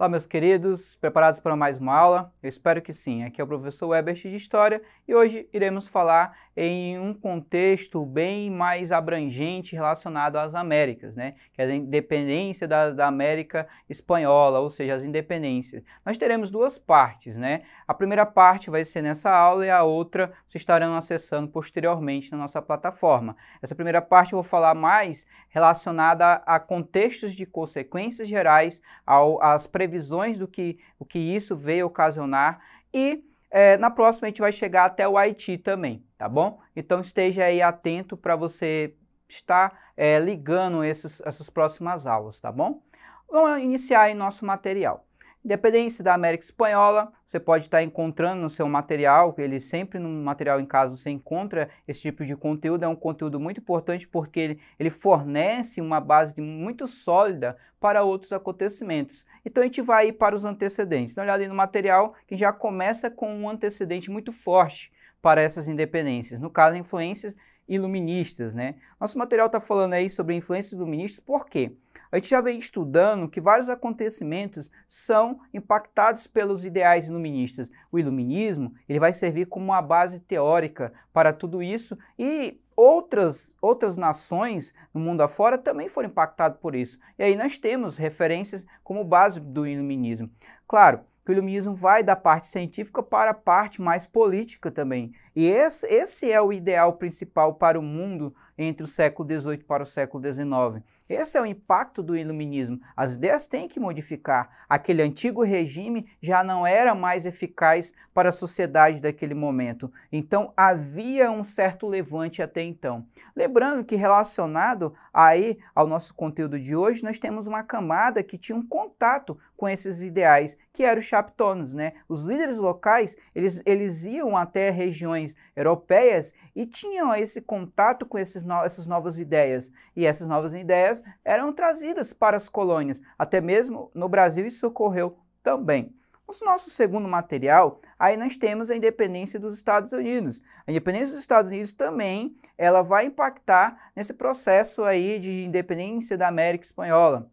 Olá, meus queridos, preparados para mais uma aula? Eu espero que sim. Aqui é o professor Webert de História e hoje iremos falar em um contexto bem mais abrangente relacionado às Américas, né? que é a independência da, da América Espanhola, ou seja, as independências. Nós teremos duas partes, né? A primeira parte vai ser nessa aula e a outra vocês estarão acessando posteriormente na nossa plataforma. Essa primeira parte eu vou falar mais relacionada a contextos de consequências gerais ao, às previsões previsões do que, o que isso veio ocasionar e é, na próxima a gente vai chegar até o Haiti também, tá bom? Então esteja aí atento para você estar é, ligando esses, essas próximas aulas, tá bom? Vamos iniciar aí nosso material. Independência da América Espanhola, você pode estar encontrando no seu material, ele sempre no material em caso você encontra esse tipo de conteúdo, é um conteúdo muito importante porque ele, ele fornece uma base muito sólida para outros acontecimentos. Então a gente vai para os antecedentes. Dá uma olhada no material que já começa com um antecedente muito forte para essas independências. No caso, influências iluministas, né? Nosso material está falando aí sobre influências iluminista, por quê? A gente já vem estudando que vários acontecimentos são impactados pelos ideais iluministas. O iluminismo, ele vai servir como uma base teórica para tudo isso e outras, outras nações no mundo afora também foram impactadas por isso. E aí nós temos referências como base do iluminismo. Claro, que o iluminismo vai da parte científica para a parte mais política também. E esse, esse é o ideal principal para o mundo entre o século XVIII para o século XIX. Esse é o impacto do iluminismo. As ideias têm que modificar. Aquele antigo regime já não era mais eficaz para a sociedade daquele momento. Então havia um certo levante até então. Lembrando que relacionado aí ao nosso conteúdo de hoje, nós temos uma camada que tinha um contato com esses ideais, que eram os chaptonos, né? Os líderes locais, eles, eles iam até regiões europeias e tinham esse contato com esses no, essas novas ideias. E essas novas ideias eram trazidas para as colônias. Até mesmo no Brasil isso ocorreu também. No nosso segundo material, aí nós temos a independência dos Estados Unidos. A independência dos Estados Unidos também, ela vai impactar nesse processo aí de independência da América Espanhola.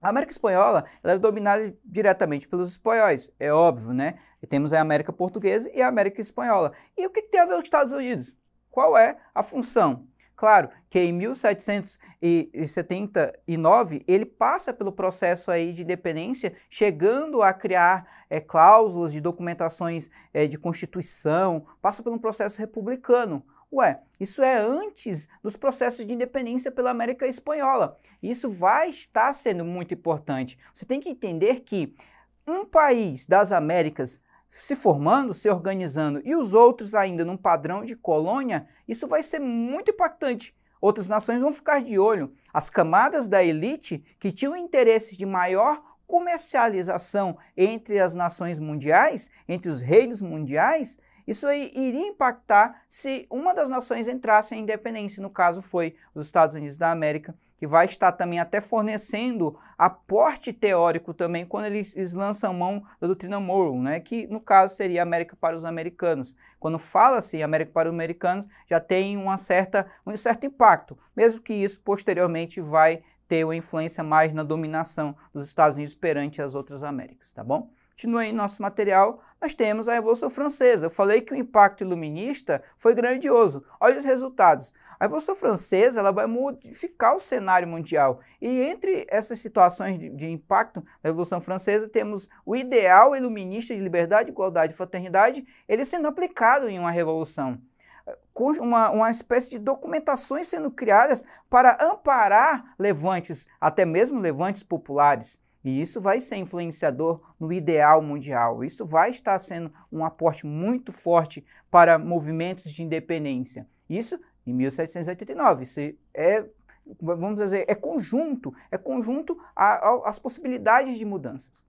A América Espanhola era é dominada diretamente pelos espanhóis, é óbvio, né? E temos a América Portuguesa e a América Espanhola. E o que, que tem a ver os Estados Unidos? Qual é a função? Claro que em 1779 ele passa pelo processo aí de independência, chegando a criar é, cláusulas de documentações é, de constituição, passa por um processo republicano. Ué, isso é antes dos processos de independência pela América Espanhola. Isso vai estar sendo muito importante. Você tem que entender que um país das Américas se formando, se organizando, e os outros ainda num padrão de colônia, isso vai ser muito impactante. Outras nações vão ficar de olho. As camadas da elite que tinham interesses de maior comercialização entre as nações mundiais, entre os reinos mundiais, isso aí iria impactar se uma das nações entrasse em independência, no caso foi os Estados Unidos da América, que vai estar também até fornecendo aporte teórico também quando eles lançam mão da doutrina Morrow, né, que no caso seria América para os americanos. Quando fala-se América para os americanos, já tem uma certa, um certo impacto, mesmo que isso posteriormente vai ter uma influência mais na dominação dos Estados Unidos perante as outras Américas, tá bom? Continua aí nosso material, nós temos a Revolução Francesa. Eu falei que o impacto iluminista foi grandioso. Olha os resultados. A Revolução Francesa ela vai modificar o cenário mundial. E entre essas situações de, de impacto da Revolução Francesa, temos o ideal iluminista de liberdade, igualdade e fraternidade, ele sendo aplicado em uma revolução. Uma, uma, espécie de documentações sendo criadas para amparar levantes, até mesmo levantes populares. E isso vai ser influenciador no ideal mundial. Isso vai estar sendo um aporte muito forte para movimentos de independência. Isso em 1789. Isso é, vamos dizer, é conjunto, é conjunto às possibilidades de mudanças.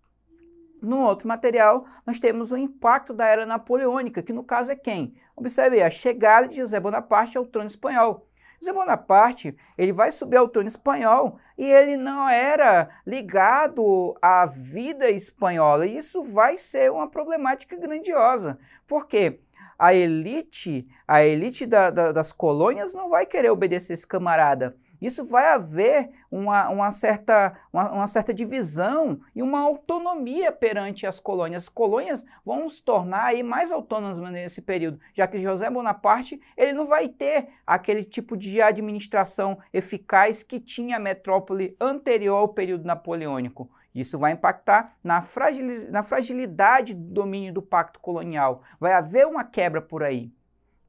No outro material, nós temos o impacto da era napoleônica, que no caso é quem? Observe a chegada de José Bonaparte ao trono espanhol. José Bonaparte, ele vai subir ao trono espanhol e ele não era ligado à vida espanhola. E isso vai ser uma problemática grandiosa. porque A elite, a elite da, da, das colônias não vai querer obedecer esse camarada. Isso vai haver uma, uma, certa, uma, uma certa divisão e uma autonomia perante as colônias. As colônias vão se tornar aí mais autônomas nesse período, já que José Bonaparte ele não vai ter aquele tipo de administração eficaz que tinha a metrópole anterior ao período napoleônico. Isso vai impactar na, fragilidade do domínio do pacto colonial. Vai haver uma quebra por aí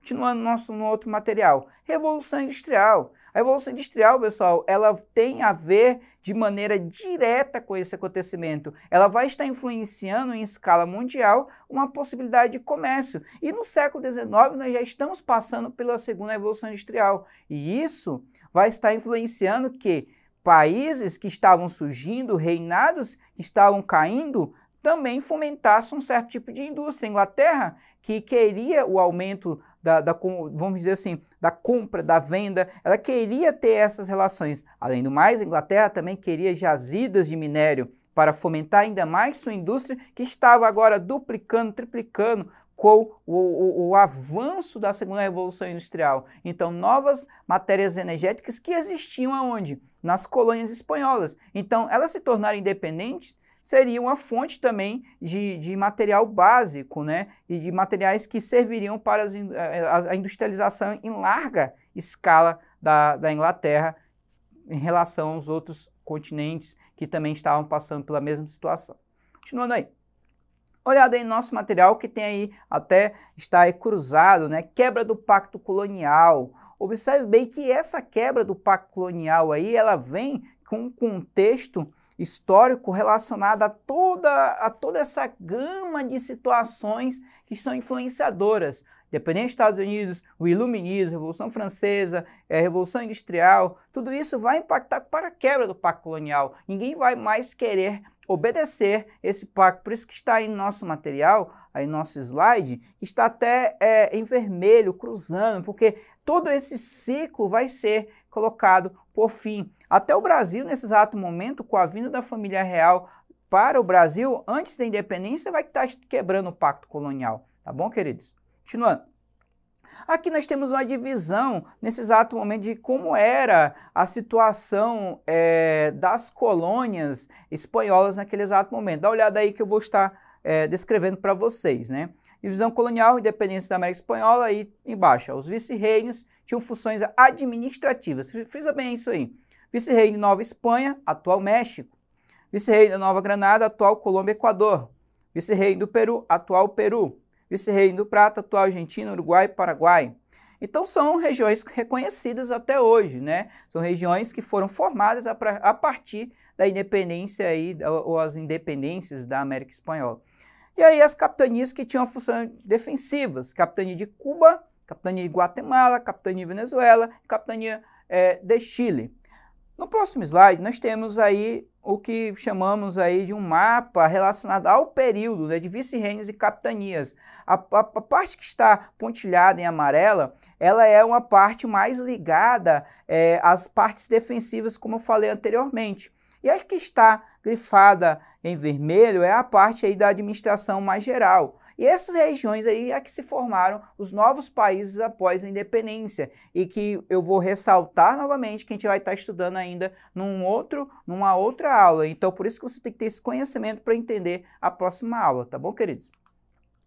continuando nosso, no outro material. Revolução Industrial. A Revolução Industrial, pessoal, ela tem a ver de maneira direta com esse acontecimento. Ela vai estar influenciando em escala mundial uma possibilidade de comércio. E no século XIX nós já estamos passando pela segunda Revolução Industrial. E isso vai estar influenciando que países que estavam surgindo, reinados que estavam caindo, também fomentassem um certo tipo de indústria. A Inglaterra que queria o aumento da, da, vamos dizer assim, da compra, da venda, ela queria ter essas relações. Além do mais, a Inglaterra também queria jazidas de minério para fomentar ainda mais sua indústria, que estava agora duplicando, triplicando com o, o, o, avanço da segunda revolução industrial. Então, novas matérias energéticas que existiam aonde? Nas colônias espanholas. Então, elas se tornaram independentes seria uma fonte também de, de material básico, né? E de materiais que serviriam para as, eh, eh, a, a industrialização em larga escala da, da Inglaterra em relação aos outros continentes que também estavam passando pela mesma situação. Continuando aí olhada em nosso material que tem aí até está aí cruzado, né? Quebra do pacto colonial. Observe bem que essa quebra do pacto colonial aí, ela vem com um contexto histórico relacionado a toda, a toda essa gama de situações que são influenciadoras. Dependendo dos Estados Unidos, o Iluminismo, a Revolução Francesa, é, a Revolução Industrial, tudo isso vai impactar para a quebra do pacto colonial. Ninguém vai mais querer obedecer esse pacto. Por isso que está aí no nosso material, aí no nosso slide, está até é, em vermelho, cruzando, porque todo esse ciclo vai ser colocado por fim, até o Brasil, nesse exato momento, com a vinda da família real para o Brasil, antes da independência, vai estar quebrando o pacto colonial. Tá bom, queridos? Continuando. Aqui nós temos uma divisão, nesse exato momento, de como era a situação é, das colônias espanholas naquele exato momento. Dá uma olhada aí que eu vou estar é, descrevendo para vocês, né? divisão colonial, independência da América Espanhola e embaixo, ó, os vice-reinos tinham funções administrativas. Frisa bem isso aí. Vice-reino Nova Espanha, atual México. Vice-reino da Nova Granada, atual Colômbia e Equador. Vice-reino do Peru, atual Peru. Vice-reino do Prata, atual Argentina, Uruguai e Paraguai. Então são regiões reconhecidas até hoje, né? São regiões que foram formadas a partir da independência aí, ou as independências da América Espanhola. E aí as capitanias que tinham funções defensivas, capitania de Cuba, capitania de Guatemala, capitania de Venezuela, capitania é, de Chile. No próximo slide nós temos aí o que chamamos aí de um mapa relacionado ao período né, de vice-reinos e capitanias. A, a, a, parte que está pontilhada em amarela, ela é uma parte mais ligada é, às partes defensivas, como eu falei anteriormente. E a que está grifada em vermelho é a parte aí da administração mais geral. E essas regiões aí é que se formaram os novos países após a independência e que eu vou ressaltar novamente que a gente vai estar estudando ainda num outro, numa outra aula. Então por isso que você tem que ter esse conhecimento para entender a próxima aula, tá bom, queridos?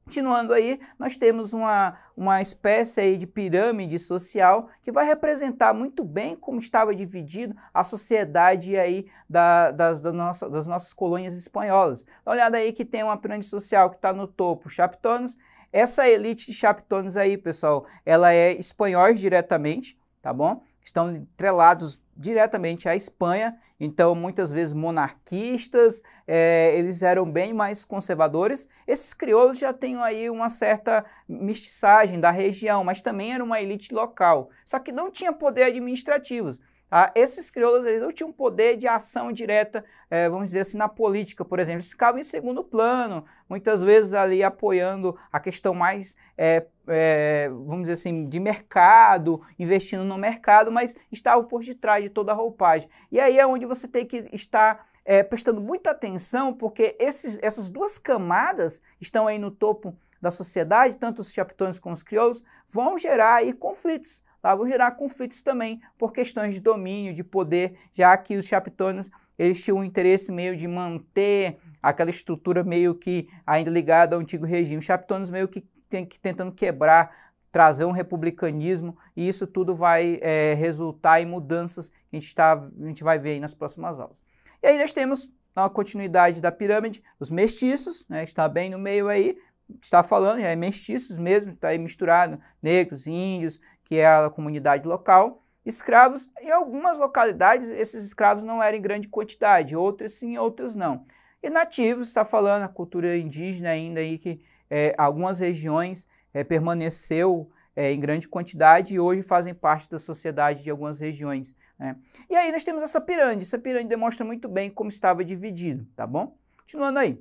Continuando aí, nós temos uma, uma espécie aí de pirâmide social que vai representar muito bem como estava dividido a sociedade aí da, das, da nossa, das nossas colônias espanholas. Dá uma olhada aí que tem uma pirâmide social que está no topo, Chaptones. Essa elite de Chaptones aí, pessoal, ela é espanhóis diretamente, tá bom? estão entrelados diretamente à Espanha, então muitas vezes monarquistas, é, eles eram bem mais conservadores. Esses crioulos já têm aí uma certa mestiçagem da região, mas também era uma elite local, só que não tinha poder administrativo. Ah, esses crioulos eles não tinham poder de ação direta, eh, vamos dizer assim, na política, por exemplo. Eles ficavam em segundo plano, muitas vezes ali apoiando a questão mais, eh, eh, vamos dizer assim, de mercado, investindo no mercado, mas estavam por detrás de toda a roupagem. E aí é onde você tem que estar prestando muita atenção, porque esses, essas duas camadas estão aí no topo da sociedade, tanto os chapitões como os crioulos, vão gerar aí conflitos tá? vão gerar conflitos também por questões de domínio, de poder, já que os chapitônios eles tinham um interesse meio de manter aquela estrutura meio que ainda ligada ao antigo regime. Os chapitônios meio que, tem, que tentando quebrar trazer um republicanismo, e isso tudo vai é, resultar em mudanças que a gente, tá, a gente vai ver nas próximas aulas. E aí nós temos a continuidade da pirâmide, os mestiços, né, está bem no meio aí, está falando, é mestiços mesmo, está aí misturado, negros, índios, que é a comunidade local. Escravos, em algumas localidades, esses escravos não eram em grande quantidade, outras sim, outras não. E nativos, está falando, a cultura indígena ainda aí, que é, algumas regiões é, permaneceu é, em grande quantidade e hoje fazem parte da sociedade de algumas regiões. Né? E aí nós temos essa pirâmide, essa pirâmide demonstra muito bem como estava dividido, tá bom? Continuando aí.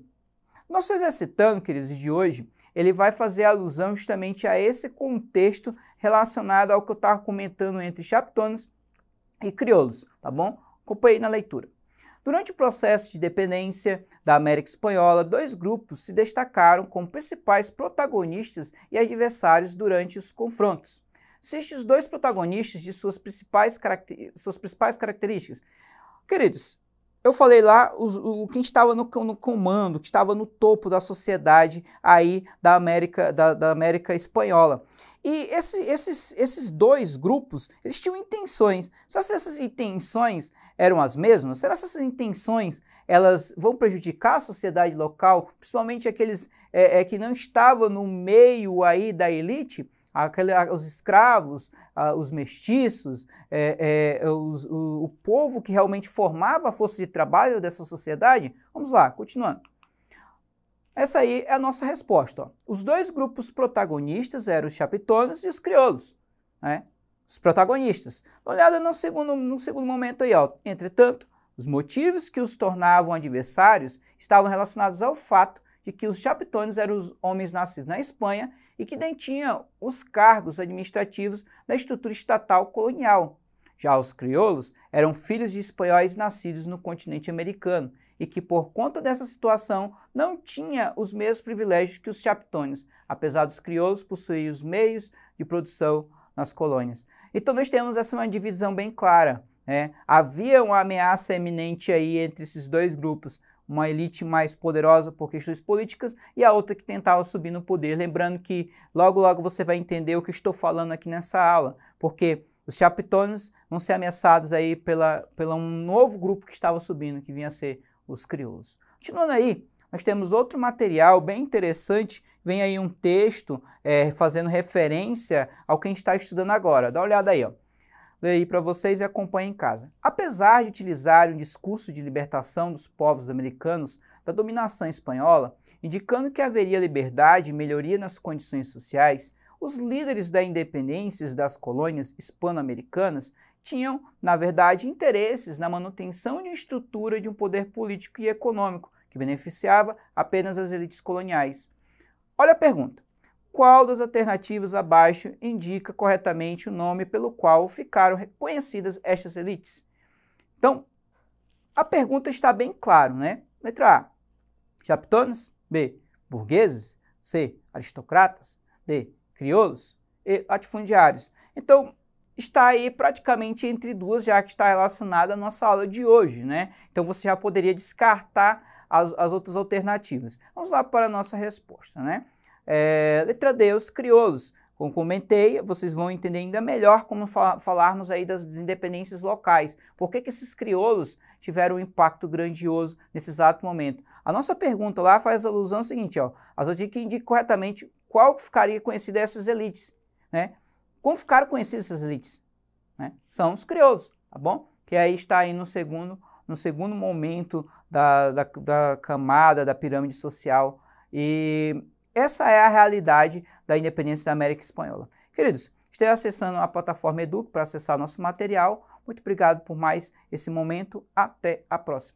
Nosso exercitando, queridos, de hoje, ele vai fazer alusão justamente a esse contexto relacionado ao que eu estava comentando entre chaptones e crioulos, tá bom? Acompanhe na leitura. Durante o processo de dependência da América Espanhola, dois grupos se destacaram como principais protagonistas e adversários durante os confrontos. Cite os dois protagonistas de suas principais, suas principais características. Queridos, eu falei lá os, o quem estava no, no, comando, que estava no topo da sociedade aí da América, da, da América Espanhola. E esse, esses, esses dois grupos, eles tinham intenções. Só se essas intenções eram as mesmas? Será que essas intenções elas vão prejudicar a sociedade local, principalmente aqueles é, é, que não estavam no meio aí da elite? aquele, os escravos, os mestiços, é, é, os, o, o povo que realmente formava a força de trabalho dessa sociedade? Vamos lá, continuando. Essa aí é a nossa resposta. Ó. Os dois grupos protagonistas eram os chapitonas e os crioulos, né? os protagonistas. Dá uma olhada no segundo, no segundo momento aí. Ó. Entretanto, os motivos que os tornavam adversários estavam relacionados ao fato de que os chapitões eram os homens nascidos na Espanha e que detinham os cargos administrativos da estrutura estatal colonial. Já os crioulos eram filhos de espanhóis nascidos no continente americano e que, por conta dessa situação, não tinha os mesmos privilégios que os chapitões, apesar dos crioulos possuírem os meios de produção nas colônias. Então, nós temos essa uma divisão bem clara. Né? havia uma ameaça eminente aí entre esses dois grupos, uma elite mais poderosa por questões políticas e a outra que tentava subir no poder. Lembrando que logo logo você vai entender o que estou falando aqui nessa aula, porque os chapitônios vão ser ameaçados aí pela, pela um novo grupo que estava subindo, que vinha a ser os crioulos. Continuando aí, nós temos outro material bem interessante, vem aí um texto é, fazendo referência ao que a gente está estudando agora. Dá uma olhada aí, ó aí para vocês e acompanhem em casa. Apesar de utilizar um discurso de libertação dos povos americanos da dominação espanhola, indicando que haveria liberdade e melhoria nas condições sociais, os líderes da independência das colônias hispano-americanas tinham, na verdade, interesses na manutenção de uma estrutura de um poder político e econômico que beneficiava apenas as elites coloniais. Olha a pergunta: qual das alternativas abaixo indica corretamente o nome pelo qual ficaram reconhecidas estas elites? Então, a pergunta está bem clara, né? Letra A, chapitonas, B, burgueses, C, aristocratas, D, crioulos e latifundiários. Então, está aí praticamente entre duas, já que está relacionada à nossa aula de hoje, né? Então, você já poderia descartar as, as outras alternativas. Vamos lá para a nossa resposta, né? É, letra D, os crioulos. Como comentei, vocês vão entender ainda melhor como falarmos aí das independências locais. Por que, que esses crioulos tiveram um impacto grandioso nesse exato momento? A nossa pergunta lá faz alusão ao seguinte, ó, as que indicam corretamente qual ficaria conhecida essas elites, né? Como ficaram conhecidas essas elites? Né? São os crioulos, tá bom? Que aí está aí no segundo, no segundo momento da, da, da camada da pirâmide social e essa é a realidade da independência da América Espanhola. Queridos, esteja acessando a plataforma Educ para acessar nosso material. Muito obrigado por mais esse momento. Até a próxima.